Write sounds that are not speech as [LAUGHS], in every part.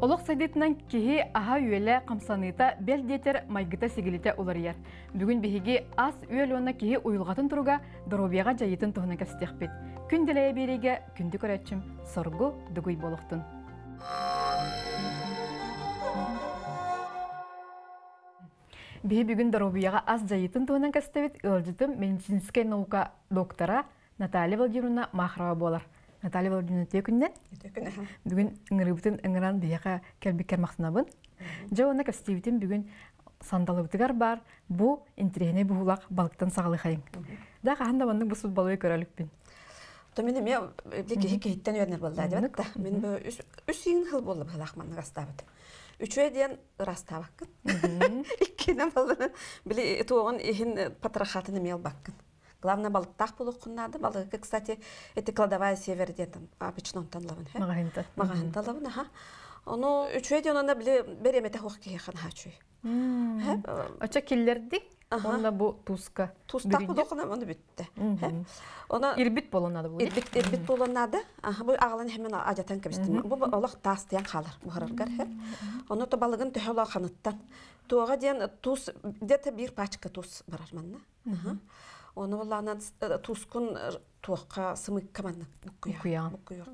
Олық сайдетінан кеге аға үйелі қамсаныйта бәл детер майгыта сегілеті олар Бүгін бігеге ас үйелі оны кеге ұйылғатын тұруға дұробияға жайетін тұғына кәстек бет күн дилээ бириге күндү көрөчүм соргу дугуй Бе бүгін дорубияға аз жайытын туынан кәстебет өлжітім медицинская наука доктора Наталья Владимировна Махрова болар. Наталья Владимировна те күннен? Бүгін ыңырыбытын ыңыран бияға кәлбеккер мақсынабын. Жа оны кәстебетін бүгін сандалыбытыгар бар, бұ интерене бұғылақ балықтан сағылы қайын. Дәк қағанда бұның бұсыз балуы бін. Төмені мен блеке хекеттен болды деп Мен бу 3 йыл хыл болды хылахманны гастабыт. Үчөй ден растабаккын. [LAUGHS] Иккене болды. Биле тоғын патрахатын мел баккын. кстати, эти кладовая север деден. Обычно он танлавын. Магайнта. беремете Оча киллердик. Онда бу туска. Тустак бу докуна оны бүтте. Она ирбит болонады бу. Ирбит ирбит болонады. Аха бу агалан хемен ажатан кебистим. Бу олах тастыян халар бу хараргар хеп. Оны то балыгын төһөла ханыттан. Туага ден тус дете бир пачка тус барар манна. Аха. Оны булана тускун туакка сымык команда куя. Куя.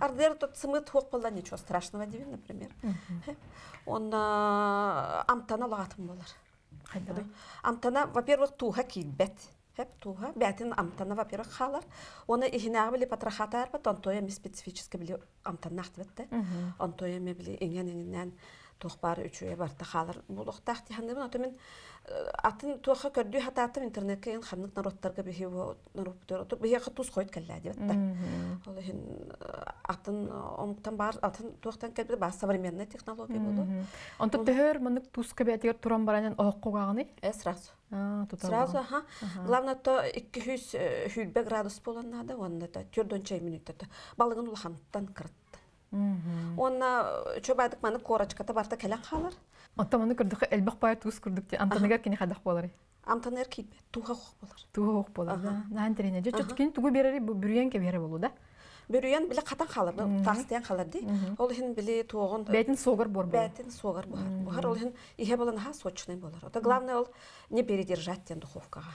Ардер тот сымы туак болда ничего страшного дивин, например. Он амтана лагатым болар. Амтана, во-первых, туха килбет. Хеп туха, бятин амтана, во-первых, халар. Оны ихинағы біле патрахата арбат, онтоя ми специфически біле амтаннақ бітті. Онтоя ми біле инген-ингеннен тоқпар үчүе барта халар булук тахти мен э, атын тоха көрдү хата интернетке ен хамнык народтарга бихи наруп хатус койт келле э, атын э, омтан бар атын тохтан ба технология болду онтоп туран баранын э сразу сразу ага главное то 200 градус болан онда минут балыгын онна э, чөп маны корочката барта келен халар отта маны күрдүк элбек бая туус күрдүк те амтанагар кини хадах болар амтанер кийбе туга хок болар туга хок болар наан терене же чөткин тугу берери бүрүен ке бере болу да бөрөйен биле катан халар тагыстан халар ди ол хин биле тоогон э, бетин согор бор бетин согор бар бар ол хин ихе болан ха сочный болар ота главное ол не передержать тен духовкага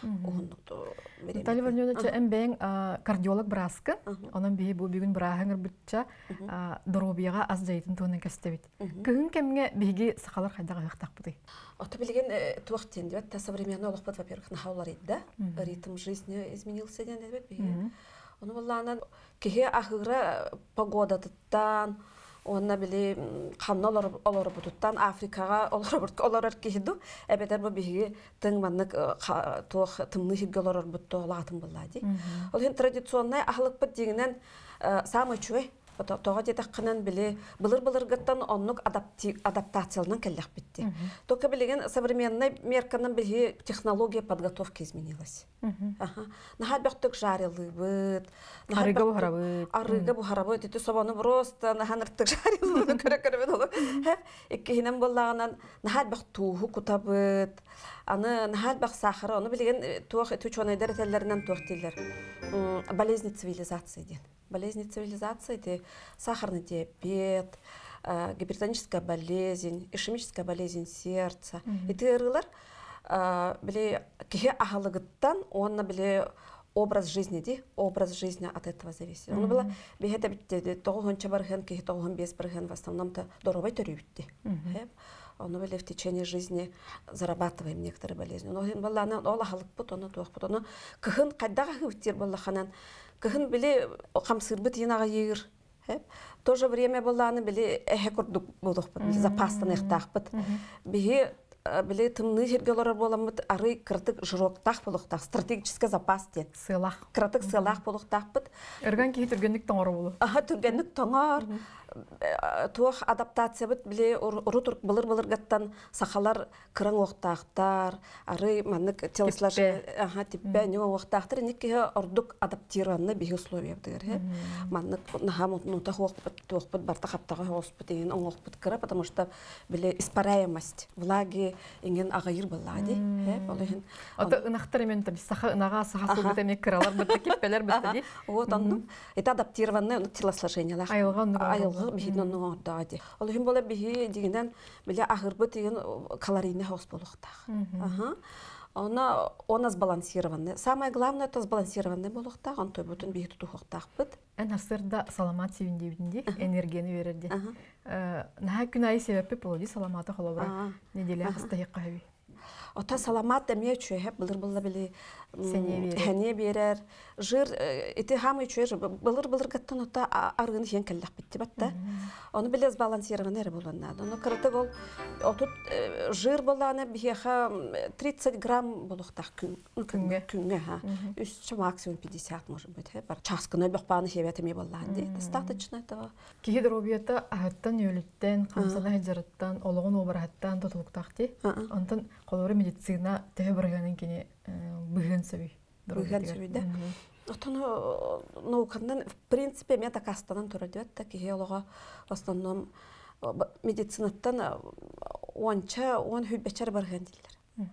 Наталья Владимировна эмбең кардиолог браска Оның бии бу бүгүн брахаңыр бүтчә доробияга аз жайтын тонын кестебит кыгын кемге биги сахалар хайдага яктак буди Ото билген э, туах тен дебет та современный олох во-первых нахаулар да ритм жизни изменился деген дебет Оны булланан кихи ахыгра погода туттан, онна били хамна олар бутуттан Африкага [LAUGHS] олар бут олар кихиду, эбетер бу биги тың маннык э, тох тымны хигге олар бутту латын буллади. Ол хин традиционный ахлык бит дигенен э, самый чуй тоға детаққынан біле былыр былыргыттан оннук адаптациялынан келлях битти. Только білеген современной мерканың бихи технология подготовки изменилась. Ага. Нахат бактык жарылыбыт, арыга бухарабыт. Арыга бухарабыт эти собаны просто нахан ырттык [LAUGHS] жарылыбыт көрөкөрөбөт олуп. Иккиһинен боллагынан нахат бактууху кутабыт. Аны нахат бак сахара, аны билеген туох төчөнөйдер теллеринен туох тиллер болезни цивилизации дейді болезни цивилизации де сахарный диабет ә, гипертоническая болезнь ишемическая болезнь сердца итегілер ә, э, біле кеге ахалыгыттан оны біле образ жизни де образ жизни от этого зависит оны была бихе де тоғыз хонча барген кеге тоғыз бес барген в основном то доровой төрөй битте оно біле в течение жизни зарабатываем некоторые болезни. Но хин балла ана ола халык бут, оны туак бут, оны кыхын кайда ханан. Кыхын биле камсыр бут инага йыр. Э? то же время балла аны биле эхе курдук болук бут, биле запастан эхтак бут. Бихи э, биле тымны хергелора боламыт ары кыртык жыроктак болуктак стратегический запас дет сыйлах кыртык сыйлах болуктак бит эрген ки түргендик тоңор болу аха түргендик тоңор туох адаптация бит биле уру турк былыр былыр гаттан сахалар кыран уактаактар ары манык телослаж ага типпе не уактаактар никке ордук адаптированны биги условия дыр маннык наха бит хуокпут бит барта хаптага хоспут деген бит кыра потому что биле испаряемость влаги инген агайыр баллади олехин ота ынахтар мен там саха нага саха сулбет мен кыралар бит кеппелер бит ди вот анны это адаптированны телосложение айылган айылган Она он сбалансированный. Самое главное это сбалансированный болуктах, он той бутун бихи тутухуктах бит. Эн асырда саламат сивиндебинди энергияны берерди. Наха э, айы себеппи болоди саламаты холобра. неделе хастайыкка Ота саламат демие чөйһеп былыр булла Хәне берер. жыр эти хамы чөй былыр былыр гаттан ота аргын хен келлек битте батта. Оны билез балансирован әр буланна. Оны кырты бол отут э, жир буланы бихеха 30 грамм булыктак күн күнгә ха. Үсче максимум 50 может быть. Э, бар часкыны бакпаны хебетеме булган ди. Достаточно этого. Кигедер объекта аттан юлиттен, хамсана хәҗраттан, олыгын обраттан тотылыктак ди. Антан колоры медицина тәһбергәнен кине бүгін сөй бүгін сөй да Отону наукандан в принципе мен так астанан төрөдүөт да кихеолого в основном медицинаттан онча он хүлбечер барган дилер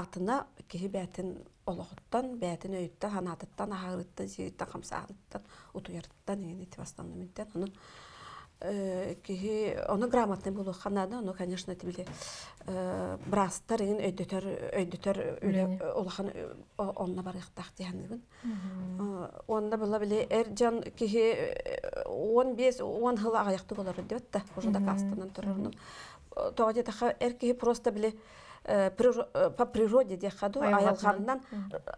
атына кихи бәтін олохуттан бәтін өйттан, ханатыттан ахагырыттан сириттен камсагырыттан утуярыттан эгенити в основном Э, оны грамотный болу ханады оны конечно тибили э, брастар ин өйдөтөр өйдөтөр улахан э, онна барыктах тиһаныбын онда була биле эржан кеге 15 10 хыл аяктуу болор деп да уже доказтанан турурну тоге таха эркиһи просто биле по природе дехаду аялганнан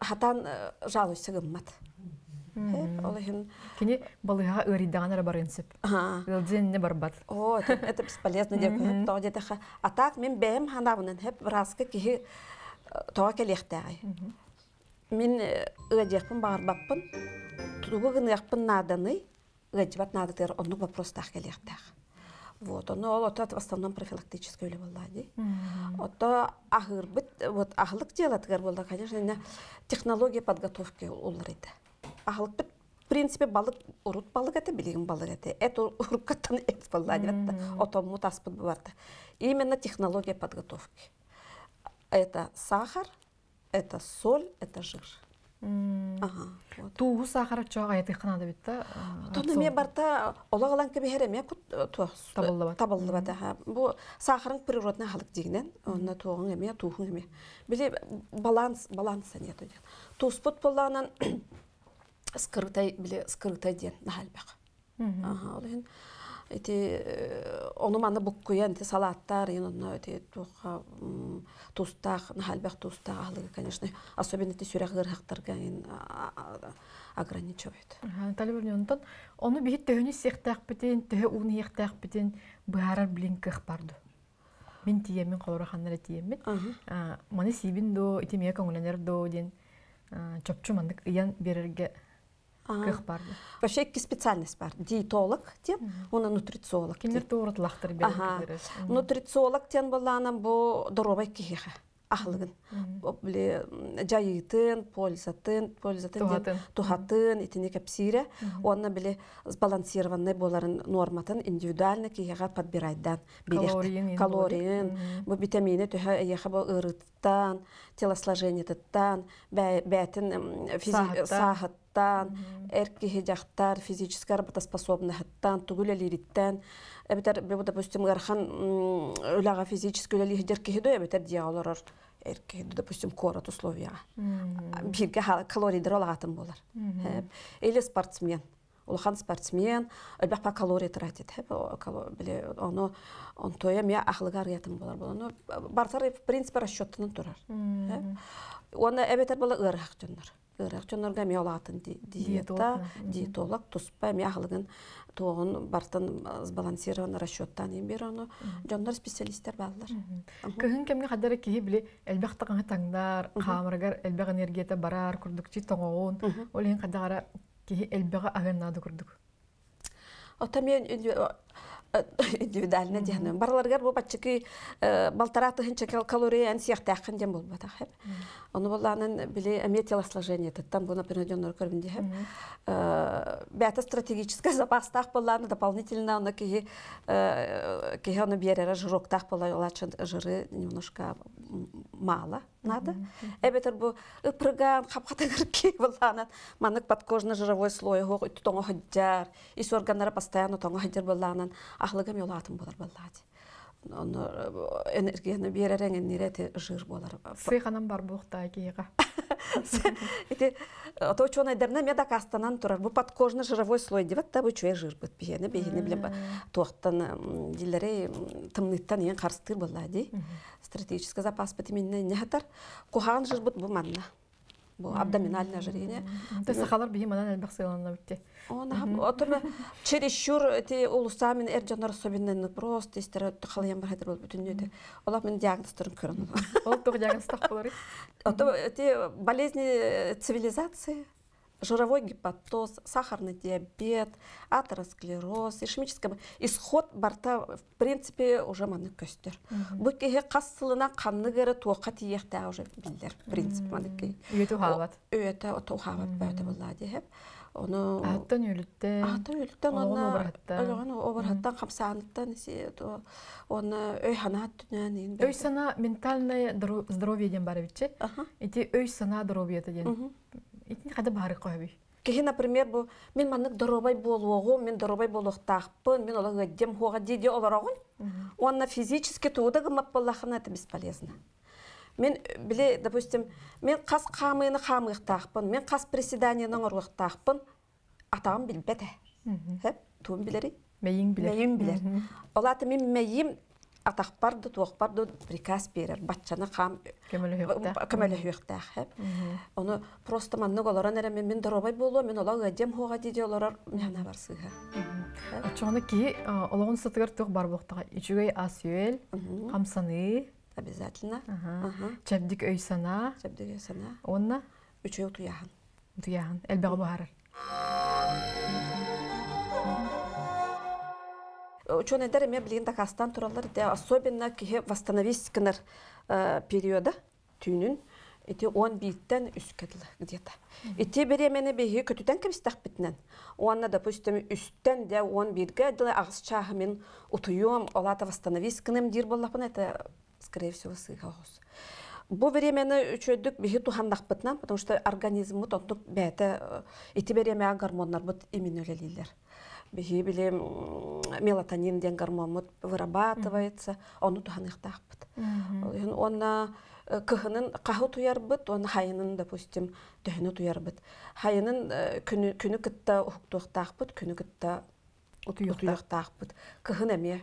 хатан жалуйсы гыммат Олыхин. Кини балыга өриддаган ара барынсып. Илдин не барбат. О, это бесполезно деп көп то деді ха. А так мен бем ханабынан хеп раска кихи э, тоа келехтәй. Мен э, ыдеппын барбаппын. Тугы гын яппын наданы. Ыдебат надо тер онну вопрос так келехтәй. Вот, оно ол это в основном профилактическое или влади. Ото ахыр бит, вот ахлык делать гар болды, конечно, технология подготовки улрыды в принципе балык урут балык эте билигин балык эте эт [LAUGHS] уруп эт балла деп атта отомму таспыт барда именно технология подготовки это сахар это соль это жир туу сахар чоға айты қынады бетті не ме барта олақ алан кут хереме э, э, табылды бата ха бу сахарын природный халык дегенен онна туугун эме туғын эме биле баланс баланса нет туспут боллағынан скрытой биле скрытой ден нахалбак аха олен эти э, ону маны буккуян те салаттар ен эти туха тустах нахалбак тустах алыгы конечно особенно те сүрэх гырхактарга ен ограничивает наталья владимировна ону бихит төгүнү сехтах битен те уны яхтах битен баарар блинках барду мен тиемин каураханнара тиемин маны сибин до итимия көңүленер до ден чопчу мандык ыян берерге кых бар вообще эки специальность бар диетолог деп уна нутрициолог кинер туурут лахтыр бер нутрициолог тен боланан бу дұрубай кихиха ахлыгын Біле жайытын пользатын пользатын тухатын итине кепсире онна биле сбалансированный боларын норматын индивидуально киега подбирайдан берек Калориян, бу витамины төһө эйеха бу ырыттан телосложение тыттан бәтін саһат жактан эркихи жактар физически работоспособныхыттан тугул элириттен эбетер допустим гархан үлага физически үлелихи деркихидо эбетер диаолорор эрки, допустим, корот условия. Бирге калорийдер олағатын болар. Или спортсмен. Улхан спортсмен, әлбәқпа калория тратит. Біле, оны онтоя мия ақлыға арғатын болар. Оны бартар, в принципе, расчеттынан тұрар. Оны әбетер э, болы ұрғақ жүндір ырақчонорга эми олаатын диета диетолог туспа эми ахлыгын тоогун бартын сбалансированный расчеттан эми бир ону специалисттер баалар кыһын кемге кадары киһи били элбэх таңдар хаамырагар элбэх энергията барар күрдік, чи тоңоон ол эң кадагара киһи элбэҕе агыннаады ота мен индивидуально дегенем балаларгар бұл батчыки э, балтараты хинче калория ан сиях тахын дем бул бата хеп ону булланын били эметела сложение таттан буна принудённо көрбүн деп э, бята стратегическая [LAUGHS] запастақ тах булланы дополнительно ону ки э, ки ону берера жирок тах була жыры немножко мало надо. Эбетер бу упрыган хапхата кирки [LAUGHS] буланат. Манык подкожный жировой слой го тоңо хаджар. Ис органнары постоянно тоңо хаджар буланан. Ахлыгам юлатым булар булат. Энергияны беререн нирете жир болар. Сыйганам бар бухта кийга. [LAUGHS] [LAUGHS] Эти э, то ученый дәрне меда кастанан турар. Бу подкожный жировой слой деп табу бу чуе жир бит бигене бигене биле туактан дилере тымныттан ен харстыр болла ди. Стратегический запас бит менне не хатар. Кухан жир бит бу манна бу абдоминальное ожирение то сахалар бихимадан элбахсыланна битте она отурна чересчур эти улуса мен эр жанар особенно просто истер халыям бар хедер бүтүн дейди mm-hmm. ола мен диагноздорун көрүн ол тог диагноз так болар [LAUGHS] болезни э, цивилизации жировой гепатоз, сахарный диабет, атеросклероз, ишемическая исход барта в принципе уже маны көстер. Бу кеге қасылына қанны кері тоқа тиекте уже билдер принцип маны кей. Үйөтү хабат. Үйөтү тохабат бөтө булады деп. Оны аттан өлүттен. Аттан өлүттен оны обраттан. Өлөгөн обраттан камсаныттан си оны өй хана түнөн. Өй сана ментальное здоровье деген бар бичи. Эти өй сана здоровье деген итин хада бары көбү кеге например бұл мен маннык доробай болуогу мен доробай болуктаакпын мен дем хуға хуга олар оғын онына физически тууда гымап боллахына это бесполезно мен біле допустим мен қас қамыны қамыктаакпын мен қас приседанияны оруктаакпын атағым билбете туум билери білер билер мейин билер олаты мен мәйін атақ бар туақпарды приказ берер Батшаны қам көмөлөһүөхтаахып оны просто маннығы олоран эреме мен дұрабай болу мен ола өдем хоға дейді олорор мына бар сыыха очону ки э, олағын сұтығыр тух бар болтага үчүгөй асүйел камсаны обязательно чабдик өйсана чабдик өйсана онна үчөө туяхан туяхан элбеге баарыр ученойдар эме билген да кастан туралар да особенно кихе восстановительный э, периода түйнүн ити он биттен үскәдле где-то. Ити бере мене беге көтүтән кемстәк битнән. Уанна, допустим, үстән дә он биргә дә агысча мен утуем, олата восстановись кнем дир буллапын это скорее всего сыгагыз. Бу времени үчөдүк беге тухандак битнән, потому что организм мут оттык бәте э, ити береме гормоннар бут иминөлелилер беги билем мелатонин ден гормон мут вырабатывается, бит туханыктахпыт. Онна э, кыхынын кахы туярбыт, он хайынын, допустим, төһүнү туярбыт. Хайынын э, күнү күнү кытта ухтуктахпыт, күнү кытта утуяктахпыт. Кыхын эме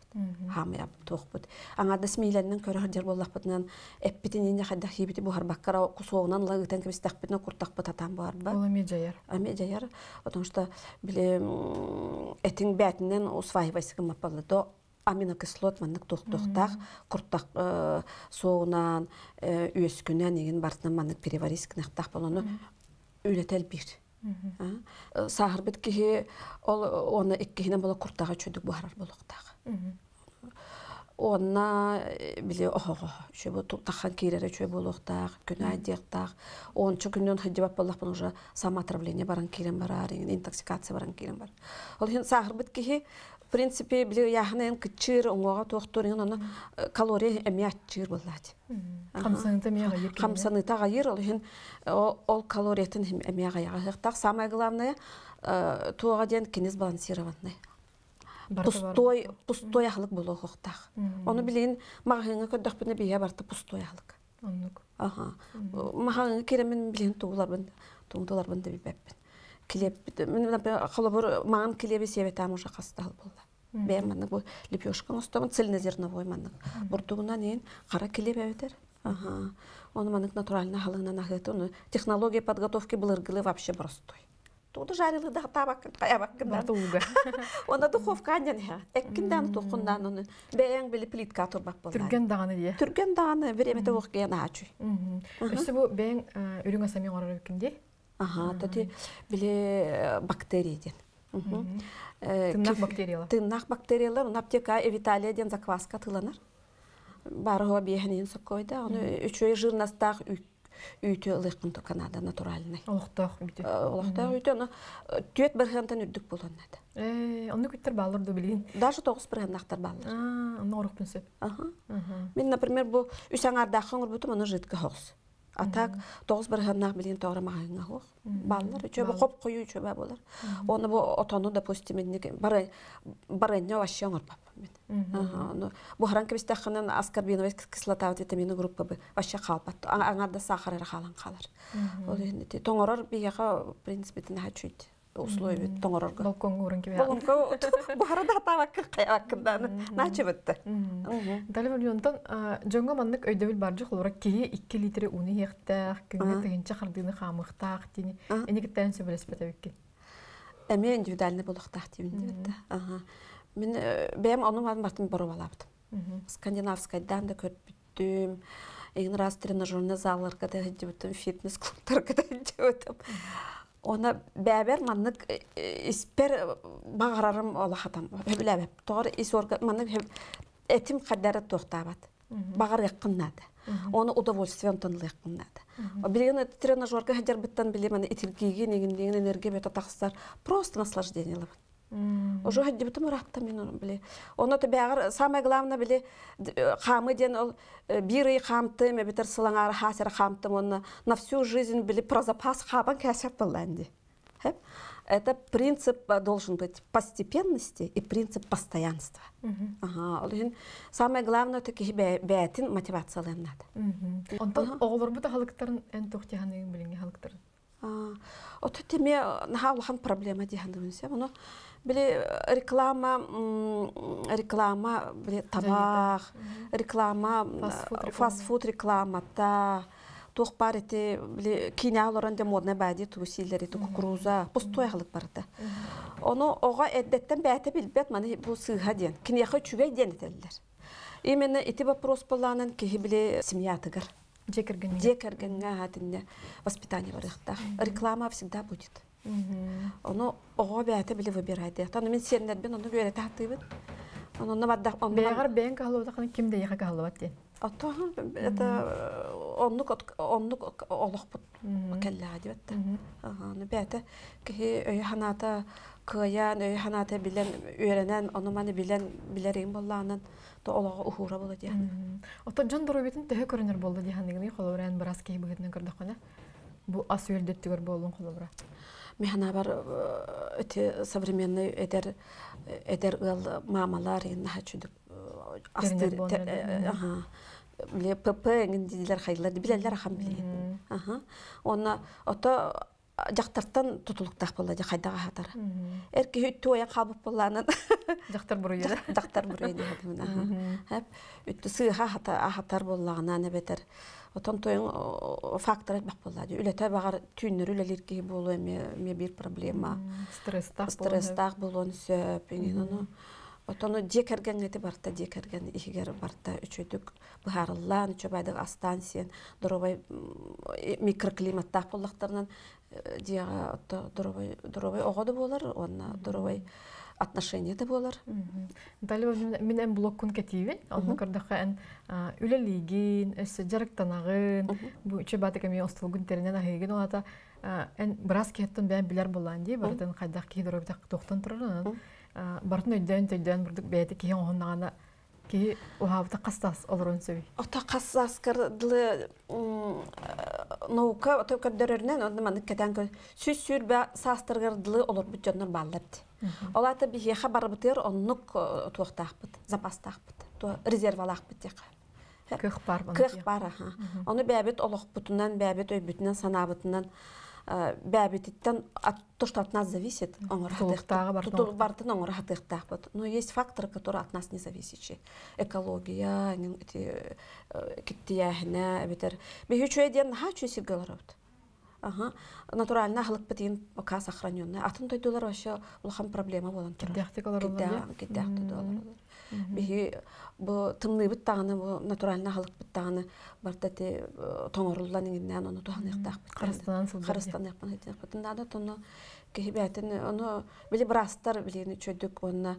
хам я аңа аңада смиленнен көрөр дер эппитин инде хадда хибити бухар баккара кусуогунан лагытан кибис такпитна куртакпыт атам барба ол эме жаяр эме жаяр потому что биле этин бәтинен усваивайсы кым апалы до аминокислот э, э, маннык тохтохтах куртак соогунан үөскүнөн деген бартынан маннык переварис кнахтах болону үлетел бир э, сахар биткихи ол оны иккихинен бола куртага чүдүк бухарар болохтах онна э, биле чөй бу туктахан кирере чөй болуктак күнай диктак ончу күннөн хыджибап боллакпын уже самоотравление баран кирен барар интоксикация баран кирен бар ол хин сахар биткихи в принципе биле яхнен кычыр оңога токтор ин аны э, калория эмият чыр боллат хамсаны тамяга ер хамсаны тага ер ол хин э, ол калориятын эмяга яга хыктак самое главное туга ден кинез балансированный пустой пустой ахлык було хохтах. Оны билен магыны көдөхпүнө бия барты пустой ахлык. Аннык. Аха. Магыны керемен билен тууларбын, туңдуларбын деп беппин. Килеп, мен халабыр маган килеби себетам уже кастал булды. Бем мен бу лепешка мостом цельнозерновой мен. Буртугунан ен кара килеп әветер. Ага. Оны мен натурально халына нахет, технология подготовки был вообще простой туду жарылы да табакын каябаккындан туга [LAUGHS] она духовка аннен э, эккиндан тухундан уну бэяң били плитка турбак болду түрген даганы дие түрген даганы время того кен ачу өсү бу бэяң э, үрүң асамин орор экинди ага тоти били э, бактерия ден тыннак бактериялар тыннак бактериялар уну аптека эвиталия ден закваска тыланар барыгы биэхинин соккой да уну үчөй жирнастаак үйті ылықын то Канада натуральный. Олықтақ үйті. Э, олықтақ үйті, оны э, түйет бір ғантан үрдік бұл оннады. Э, оны көттір балыр да білген? Даже тоғыз бір ғандақтар балыр. Оны орық пінсі? Мен, например, бұл үсәң ардақын ұрбытым, оны жидгі хоқс. А так, тоғыз бір ғаннақ білген тоғыры мағайыңа хоқ. Балыр, үшөбі қоп қойу үшөбі болар. Оны бұл отону, допустим, барайны вообще ұрбап. Ага. Бухаран кебестә хынан аскорбиновая кислота вот витамины группа бы вообще халпат. Аңа да сахар халан халар. Ол инде тоңорор бияга принципе тина хачуть условий тоңорорга. Балкон урын кебе. Балкон бухарда тавак кыяккыдан начы бетте. Дале миллионтан жонго маннык өйдөбүл баржы холора кие 2 литр уны яхта күнгө тегенче хардыны хамыктак тини. Эне кеттен сөбөлөсбөтөбүк. Эме индивидуальный болуктак тибин. Ага мен бем ону мен бартын борып алабыдым скандинавскайдан да көріп бүттім егін раз тренажерный заллар када фитнес клубтар [LAUGHS] када бүтім оны бәбер маннык испер бағарарым олахатам хөбіләбәп тоғыр ис маннык этим қаддары тоқтабат бағар яққыннады оны удовольствием тынлы яққыннады білген тренажерка хәдер біттен білемін итилкиген егендеген энергия бөтә тақсар просто наслаждение Уже хоть рахта мен биле. Оны бәгәр самое главное биле э, хамы ден ол э, биры хамты мы э, битер сылаңар хасер хамты оны на всю жизнь биле про запас хабан кесер буланды. Это принцип должен быть постепенности и принцип постоянства. Ага, самое главное таки бәтин мотивациялы надо. Онтан оғылыр бұта халықтарын ән тоқтиғаны білінге халықтарын. Оты теме наға ұлған проблема дегендігінсе. Бұны біле реклама, реклама, біле табақ, реклама, фастфуд рекламата, бар еті, біле киня оларын де модна бәді түгісейлер еті кукуруза, той барды. Оны оға әддеттен бәті білбет, мәне бұл сыға дейін, кинеға чүвей дейін етелілер. Именно эти вопрос был кейі біле семья декергенге хатынне воспитание бар барыхта. Реклама всегда будет. Оно ого бәте биле выбирает. Таны мен сендер бен оны көрә тахтыбы. Оно на бадда он. Бәгәр бен каһлыда кына кимдә яка каһлыбат Ата это онлук онлук олох бут. Кәллә дип әйтте. Ага, бәте ки ханата кыян өй ханаты билен үйренен оны маны билен билерин то олого ухура Ото жон боробитин көрүнөр болду Бу ас Механа бар современный жактартан болды де кайдага хатар эрки үттү оян кабып болланын [LAUGHS] жактар буруйда жактар буруйда хеп үттү сыыха ахатар боллагынан эбетер фактор тоюн фактор бак боллади үлөтө багар түйүнөр үлелирки болу ме бир проблема стресстак стресстак болон сөп Отону декерген эти барта декерген ихигер барта үчөйдүк быхарыллан үчөбайдык астансиян сен доробай микроклиматтак буллактарынан э, диага доробай доробай огоду болар онна доробай отношения да болар. Далее мен ән блок күн кетейбен, алтын көрдіққа ән үлелеген, өсі жарықтанағын, танағын, үші баты кәме остыл күн терінен ағыген олата, ән біраз білер болан дей, бардын қайдақ кейдір өбдақ тоқтан тұрырын бартын өйдөн төйдөн бұрдық бәді кейін оһуннаана киһи уһаабыта қастас олырын сөбүй ота қастас өнді хастааскардылы наука той көрдөрөрүнен онда маны кетен кө сүз сүрбе саастыргардылы олорбут жоннор бааллард олата бихи хабарбытыр оннук э, туохтаахпыт запастаахпыт бұт тиэка Көх бар Көх бар аха оны бәбет олық бұтынан, бәбет өй бээбит сана бұтынан бәбететтен то, что от нас зависит, он бартын он рахатыхтах. Но есть факторы, которые от нас не зависящие. Экология, э, киттияхне, бетер. Бехючу эден хачу сигаларабт. Ага. Натуральна халык бетин пока сохраненная. Атын тойдулар вообще улхан проблема болан. Киддяхты колорлар биһи бу тымны бит тагыны бу натуральный халык бит тагыны барта те тоңоруллан иңнән аны тохныктак кырыстан кырыстан япман итеп бутында да тоны кебиятен аны биле брастар билени чөдүк онна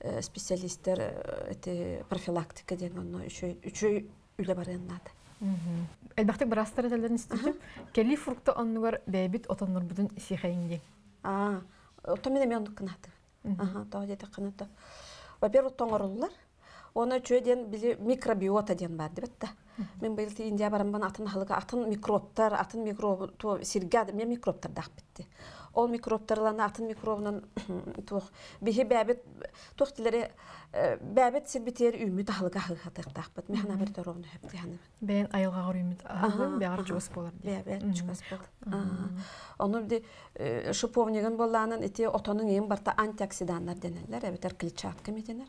э, специалисттер э, эти профилактика деген аны үчө үчө үле барыннады Элбахтык брастар телден истеп келли фрукты оннугар бебит отоннор бүтүн сихайнди. А, отомине мен кынаты. Ага, тоо жете кынаты во первых тоңоруллар оны чөден биле микробиота бар деп атта мен быйыл индия барамбан атын халыга атын микробтар атын микроб то сирга мен микробтар дак битти ол микробтарларны атын микробының [COUGHS] тух бихи бәбит тух тилере бәбет сирбитер үмүт алыга хыхатыктакпыт мехна бир торовну хепти ханы бен айылга гор үмүт алгын бяр жугас болар бәбет жугас болар ону ди шиповнигин болланын ити отонун эң барта антиоксиданттар денелер эбетер ә, клетчатка метенер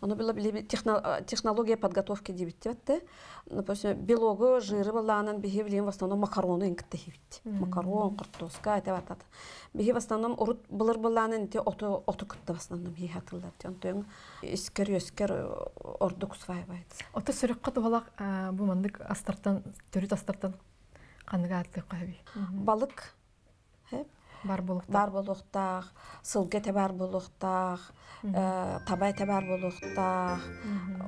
оны била били технология подготовки дебит дебетте допустим белогы жиры болланын бихи билин в основном макарону эң кытта хибит макарон куртоска этеп атат бихи в основном урут былыр болланын ити оту оту кытта в основном хихатылар тен өскер өскер ордук свайбайт ота сөрөк балак бу мандык астартан төрүт астартан каныга аттык кайби балык э? бар болуктак бар болуктак сылге те бар болуктак э, табай те бар болуктак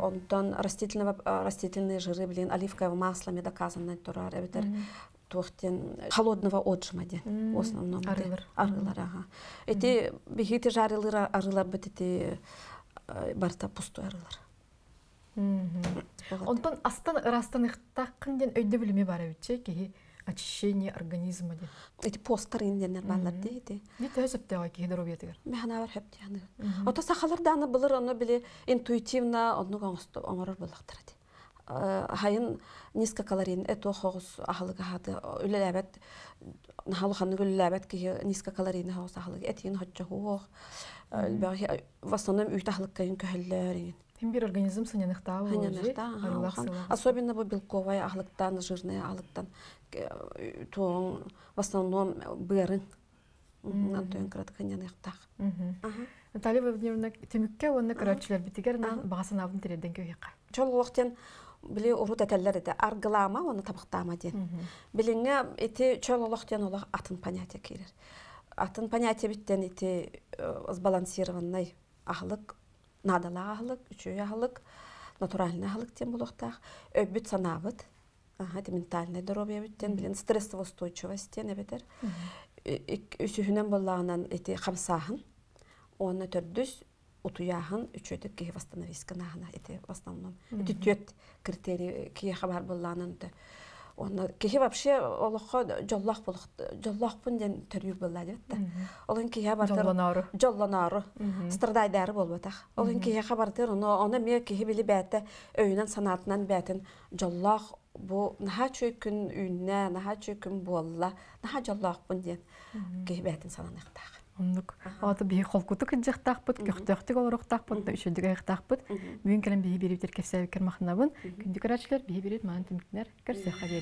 онтон э, растительные жиры блин оливковое масло ме доказано турар эбитер тухтен холодного отжима ден в основном арылар арылар ага эти бихити жарылыр арылар бетити Э, барта пустуарлар онтон астан ырастаныкта кынден өйдө билими бара битче кихи очищение организма де эти постар инденер баллар де эти не төзөптө кихи дробиетигер механа бар хепти аны ото сахалар да аны былыр аны биле интуитивно онук оңорор булактыр ди э, хайын низко калорин это хогус ахлыга хады үлелебет нахалыханы үлелебет кихи низко калорин хогус ахлыга этин хотча хох Э, э, в основном үйтахлык кайын көһәлләр бир организм Особенно бу белковая ахлыктан, жирная ахлыктан э, тоң в основном бырын. Антон кратканяныкта. Наталья вы Владимировна темикке онны көрәчләр битегәр багасын абын тирәдән көйәк. Чол вакыттан биле урут әтәлләр дә аргылама, оны табыктама дин. Билеңә эти чол вакыттан олар атын понятия кирер атын понятие биттен ити э, сбалансированный ахлык надала ахлык үчө ахлык натуральный ахлык тем булуктах э, бүт санабыт ага ти ментальный здоровье биттен билен стрессоустойчивостен эбетер үсүһүнен боллағынан эти хамсаһын оны төрдүс утуяһын үчөйдүк кихи восстановисканахына эти в основном эти төт критерий э, кихи хабар оны кихи вообще олохо жоллах болох бун ден төрүү болла деп да. Олон кихи бартыр жолланары. Жолланары. Страдайдары болбатах. Олон кихи хабартыр оно она ме кихи били бәте өйүнөн санаатынан бәтин жоллах бу наха күн үйүнө наха күн болла, наха бун ден кихи бәтин сананактах. Ондук. Алаты бии холкуту кыддяхтахпыт, көхтөхтүк олорохтахпыт, үшөдүгэхтахпыт. Бүгүн келен бии бири битер кефсәбикер махнабын. Күндүк арачлар бии бири маан тимкнер керсеха